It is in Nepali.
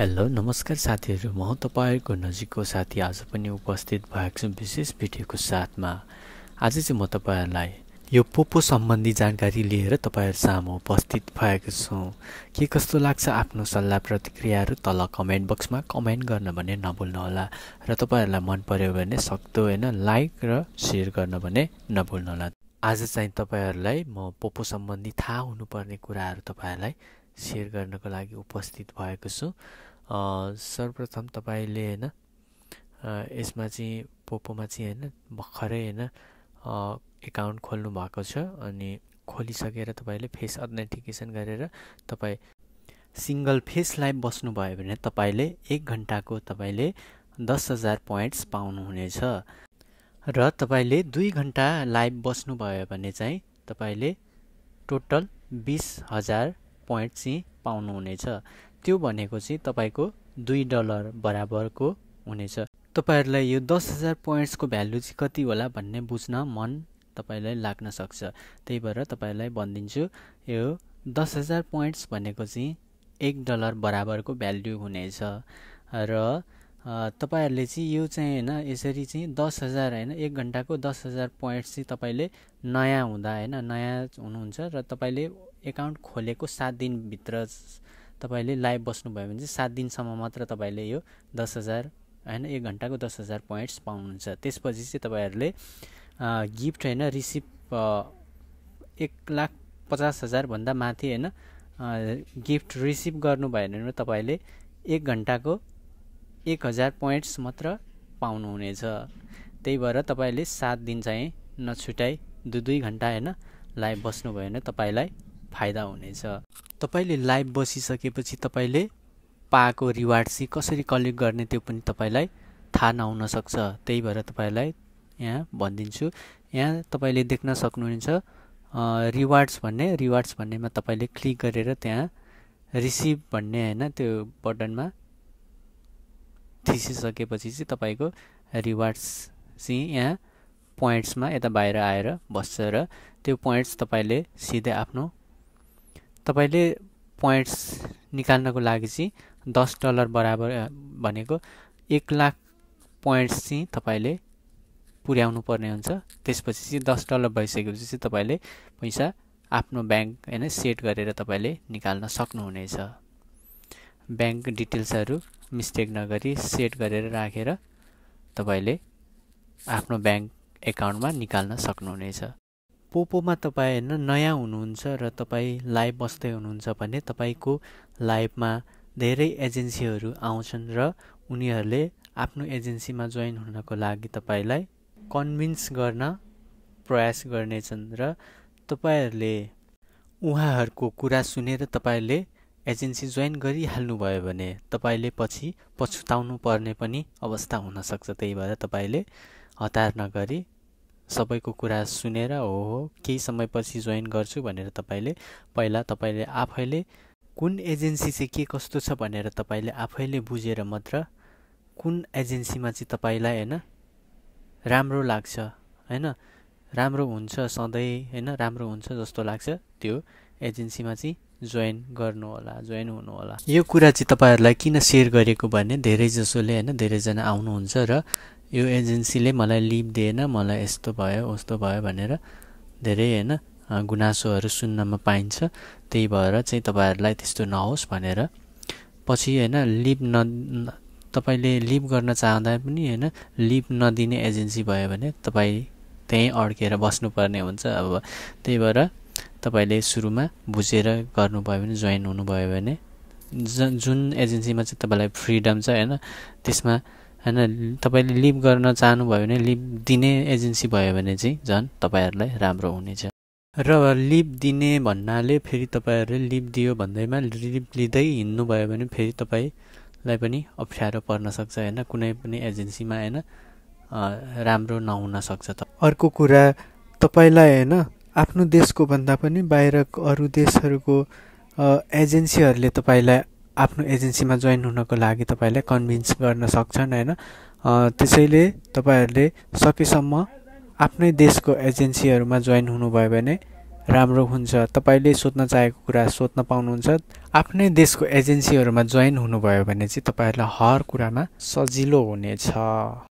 हेलो नमस्कार साथीहरू म तपाईँहरूको नजिकको साथी आज पनि उपस्थित भएको छु विशेष भिडियोको साथमा आज चाहिँ म तपाईँहरूलाई यो पोपो सम्बन्धी जानकारी लिएर तपाईँहरू सामु उपस्थित भएको छु के कस्तो लाग्छ आफ्नो सल्लाह प्रतिक्रियाहरू तल कमेन्ट बक्समा कमेन्ट गर्न भने नभुल्नुहोला र तपाईँहरूलाई मन पऱ्यो भने सक्दो होइन लाइक र सेयर गर्न भने नभुल्नुहोला आज चाहिँ तपाईँहरूलाई म पोपो सम्बन्धी थाहा हुनुपर्ने कुराहरू तपाईँहरूलाई सेयर गर्नको लागि उपस्थित भएको छु सर्वप्रथम तपाईँले होइन यसमा चाहिँ पोपोमा चाहिँ होइन भर्खरै होइन एकाउन्ट खोल्नु भएको छ अनि खोलिसकेर तपाईँले फेस अथेन्टिकेसन गरेर तपाईँ सिङ्गल फेस लाइभ बस्नुभयो भने तपाईँले एक घन्टाको तपाईँले दस हजार पोइन्ट्स पाउनुहुनेछ र तपाईँले दुई घन्टा लाइभ बस्नुभयो भने चाहिँ तपाईँले टोटल बिस हजार पोइन्ट चाहिँ पाउनुहुनेछ त्यो भनेको चाहिँ तपाईँको दुई डलर बराबरको हुनेछ तपाईँहरूलाई यो दस हजार पोइन्ट्सको भ्यालु चाहिँ कति होला भन्ने बुझ्न मन तपाईँलाई लाग्न सक्छ त्यही भएर तपाईँलाई भनिदिन्छु यो दस हजार पोइन्ट्स भनेको चाहिँ एक डलर बराबरको भ्याल्यु हुनेछ र तपाईँहरूले चाहिँ यो चाहिँ होइन यसरी चाहिँ दस हजार होइन एक घन्टाको दस हजार पोइन्ट चाहिँ तपाईँले नयाँ हुँदा होइन नयाँ हुनुहुन्छ र तपाईँले एकाउन्ट खोलेको सात दिनभित्र तपाईँले लाइभ बस्नुभयो भने चाहिँ सात दिनसम्म मात्र तपाईँले यो दस हजार होइन एक घन्टाको दस हजार पोइन्ट्स पाउनुहुन्छ त्यसपछि चाहिँ तपाईँहरूले गिफ्ट होइन रिसिभ एक लाख पचास हजारभन्दा माथि होइन गिफ्ट रिसिभ गर्नुभयो भने तपाईँले एक घन्टाको एक हजार पोइन्ट्स मात्र पाउनुहुनेछ त्यही भएर तपाईँले सात दिन चाहिँ नछुटाई दुई दुई घन्टा होइन लाइभ बस्नुभयो भने तपाईँलाई फाइदा हुनेछ तपाईँले लाइभ बसिसकेपछि तपाईँले पाएको रिवार्ड चाहिँ कसरी कलेक्ट गर्ने त्यो पनि तपाईँलाई थाहा नहुनसक्छ त्यही भएर तपाईँलाई यहाँ भनिदिन्छु यहाँ तपाईँले देख्न सक्नुहुन्छ रिवार्ड्स भन्ने रिवार्ड्स भन्नेमा तपाईँले क्लिक गरेर त्यहाँ रिसिभ भन्ने होइन त्यो बटनमा सकेपछि चाहिँ तपाईँको रिवार्ड्स चाहिँ यहाँ पोइन्ट्समा यता बाहिर आएर बस्छ र त्यो पोइन्ट्स तपाईँले सिधै आफ्नो तपाईँले पोइन्ट्स निकाल्नको लागि चाहिँ दस डलर बराबर भनेको एक लाख पोइन्ट्स चाहिँ तपाईँले पुर्याउनु पर्ने हुन्छ त्यसपछि चाहिँ दस डलर भइसकेपछि चाहिँ तपाईँले पैसा आफ्नो ब्याङ्क होइन सेट गरेर तपाईँले निकाल्न सक्नुहुनेछ ब्याङ्क डिटेल्सहरू मिस्टेक नगरी सेट गरेर राखेर तपाईँले आफ्नो ब्याङ्क एकाउन्टमा निकाल्न सक्नुहुनेछ पोपोमा तपाईँ होइन नयाँ हुनुहुन्छ र तपाईँ लाइभ बस्दै हुनुहुन्छ भने तपाईँको लाइभमा धेरै एजेन्सीहरू आउँछन् र उनीहरूले आफ्नो एजेन्सीमा जोइन हुनको लागि तपाईँलाई कन्भिन्स गर्न प्रयास गर्नेछन् र तपाईँहरूले उहाँहरूको कुरा सुनेर तपाईँले एजेन्सी जोइन गरिहाल्नुभयो भने तपाईँले पछि पछुताउनु पर्ने पनि अवस्था हुनसक्छ त्यही भएर तपाईँले हतार नगरी सबैको कुरा सुनेर हो हो केही समयपछि जोइन गर्छु भनेर तपाईँले पहिला तपाईँले आफैले कुन एजेन्सी चाहिँ के कस्तो छ भनेर तपाईँले आफैले बुझेर मात्र कुन एजेन्सीमा चाहिँ तपाईँलाई होइन राम्रो लाग्छ होइन राम्रो हुन्छ सधैँ होइन राम्रो हुन्छ जस्तो लाग्छ त्यो एजेन्सीमा चाहिँ जोइन गर्नुहोला जोइन हुनुहोला यो कुरा चाहिँ तपाईँहरूलाई किन सेयर गरेको भने धेरैजसोले होइन धेरैजना आउनुहुन्छ र यो एजेन्सीले मलाई लिभ दिएन मलाई यस्तो भयो उस्तो भयो भनेर धेरै होइन गुनासोहरू सुन्नमा पाइन्छ त्यही भएर चाहिँ तपाईँहरूलाई त्यस्तो नहोस् भनेर पछि होइन लिभ न तपाईँले लिभ गर्न चाहँदा पनि होइन लिभ नदिने एजेन्सी भयो भने तपाईँ त्यहीँ अड्केर बस्नुपर्ने हुन्छ अब त्यही भएर तपाईँले सुरुमा बुझेर गर्नुभयो भने जोइन हुनुभयो भने ज जुन एजेन्सीमा चाहिँ तपाईँलाई फ्रिडम छ होइन त्यसमा होइन तपाईँले लिभ गर्न चाहनुभयो भने लिभ दिने एजेन्सी भयो भने चाहिँ झन् तपाईँहरूलाई राम्रो हुनेछ र लिभ दिने भन्नाले फेरि तपाईँहरूले लिभ दियो भन्दैमा लिभ लिँदै हिँड्नुभयो भने फेरि तपाईँलाई पनि अप्ठ्यारो पर्न सक्छ होइन कुनै पनि एजेन्सीमा होइन राम्रो नहुन सक्छ त अर्को कुरा तपाईँलाई होइन आफ्नो देशको भन्दा पनि बाहिर अरू देशहरूको एजेन्सीहरूले तपाईँलाई आफ्नो एजेन्सीमा जोइन हुनको लागि तपाईँलाई कन्भिन्स गर्न सक्छन् होइन त्यसैले तपाईँहरूले सकेसम्म आफ्नै देशको एजेन्सीहरूमा जोइन हुनुभयो भने राम्रो हुन्छ तपाईँले सोध्न चाहेको कुरा सोध्न पाउनुहुन्छ आफ्नै देशको एजेन्सीहरूमा जोइन हुनुभयो भने चाहिँ तपाईँहरूलाई हर कुरामा सजिलो हुनेछ